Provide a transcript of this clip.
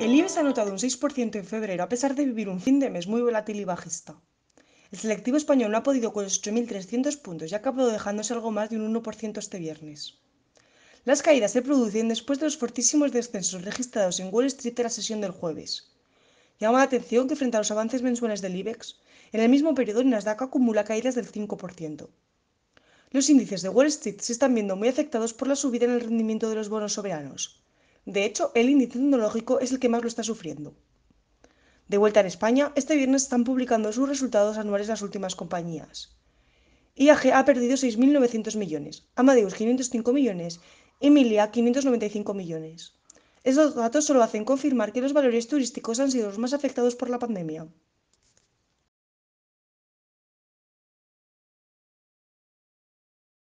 El IBEX ha anotado un 6% en febrero a pesar de vivir un fin de mes muy volátil y bajista. El selectivo español no ha podido con los 8.300 puntos y ha acabado dejándose algo más de un 1% este viernes. Las caídas se producen después de los fortísimos descensos registrados en Wall Street de la sesión del jueves. Llama la atención que frente a los avances mensuales del IBEX, en el mismo periodo el Nasdaq acumula caídas del 5%. Los índices de Wall Street se están viendo muy afectados por la subida en el rendimiento de los bonos soberanos, de hecho, el índice tecnológico es el que más lo está sufriendo. De vuelta en España, este viernes están publicando sus resultados anuales las últimas compañías. IAG ha perdido 6.900 millones, Amadeus 505 millones y Milia 595 millones. Estos datos solo hacen confirmar que los valores turísticos han sido los más afectados por la pandemia.